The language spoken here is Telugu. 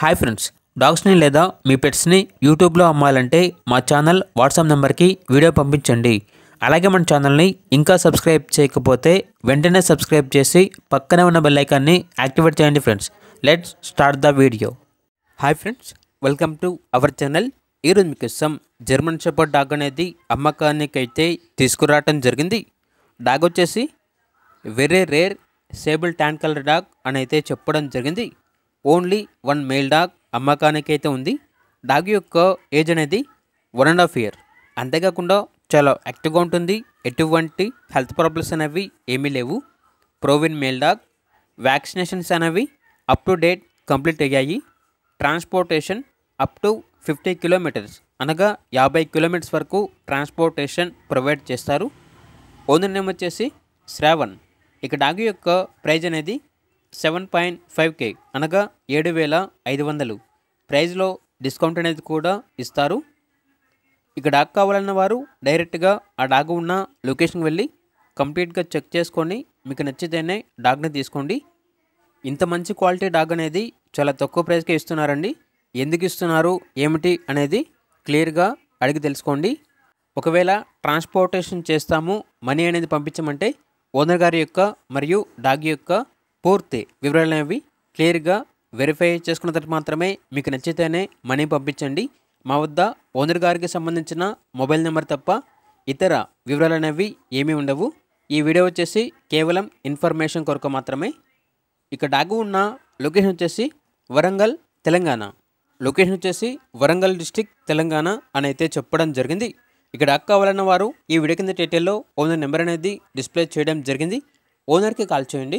హాయ్ ఫ్రెండ్స్ డాగ్స్ని లేదా మీ పెట్స్ని యూట్యూబ్లో అమ్మాలంటే మా ఛానల్ వాట్సాప్ నెంబర్కి వీడియో పంపించండి అలాగే మన ఛానల్ని ఇంకా సబ్స్క్రైబ్ చేయకపోతే వెంటనే సబ్స్క్రైబ్ చేసి పక్కనే ఉన్న బెల్లైకాన్ని యాక్టివేట్ చేయండి friends let's start the video hi friends welcome to our channel ఈరోజు ఇష్టం జర్మన్ షెపర్డ్ డాగ్ అనేది అమ్మకానికైతే తీసుకురావటం జరిగింది డాగ్ వచ్చేసి very rare sable tan colour dog అని అయితే చెప్పడం జరిగింది ఓన్లీ వన్ మేల్ డాగ్ అమ్మకానికైతే ఉంది డాగ్ యొక్క ఏజ్ అనేది వన్ అండ్ హాఫ్ ఇయర్ అంతేకాకుండా చాలా యాక్టివ్గా ఉంటుంది ఎటువంటి హెల్త్ ప్రాబ్లమ్స్ అనేవి ఏమీ లేవు ప్రోవిన్ మేల్ డాగ్ వ్యాక్సినేషన్స్ అనేవి అప్ టు డేట్ కంప్లీట్ అయ్యాయి transportation up to fifty kilometres అనగా యాభై కిలోమీటర్స్ వరకు ట్రాన్స్పోర్టేషన్ ప్రొవైడ్ చేస్తారు ఓనర్ నేమ్ వచ్చేసి శ్రావణ్ ఇక డాగ్ యొక్క ప్రైజ్ అనేది సెవెన్ పాయింట్ ఫైవ్ కే అనగా ఏడు వేల ఐదు వందలు ప్రైజ్లో డిస్కౌంట్ అనేది కూడా ఇస్తారు ఇక డాగ్ కావాలన్న వారు డైరెక్ట్గా ఆ డాగ్ ఉన్న లొకేషన్కి వెళ్ళి కంప్లీట్గా చెక్ చేసుకొని మీకు నచ్చితేనే డాగ్ని తీసుకోండి ఇంత మంచి క్వాలిటీ డాగ్ అనేది చాలా తక్కువ ప్రైస్కే ఇస్తున్నారండి ఎందుకు ఇస్తున్నారు ఏమిటి అనేది క్లియర్గా అడిగి తెలుసుకోండి ఒకవేళ ట్రాన్స్పోర్టేషన్ చేస్తాము మనీ అనేది పంపించమంటే ఓనర్ గారి యొక్క మరియు డాగ్ యొక్క పూర్తి వివరాలనేవి క్లియర్గా వెరిఫై చేసుకున్న తర్వాత మాత్రమే మీకు నచ్చితేనే మనీ పంపించండి మా వద్ద ఓనర్ గారికి సంబంధించిన మొబైల్ నెంబర్ తప్ప ఇతర వివరాలు అనేవి ఏమీ ఉండవు ఈ వీడియో వచ్చేసి కేవలం ఇన్ఫర్మేషన్ కొరకు మాత్రమే ఇక్కడ డాగు ఉన్న లొకేషన్ వచ్చేసి వరంగల్ తెలంగాణ లొకేషన్ వచ్చేసి వరంగల్ డిస్టిక్ తెలంగాణ అని అయితే చెప్పడం జరిగింది ఇక్కడ డాగ్ కావాలన్న వారు ఈ వీడియో కింద డీటెయిల్లో ఓనర్ నెంబర్ అనేది డిస్ప్లే చేయడం జరిగింది ఓనర్కి కాల్ చేయండి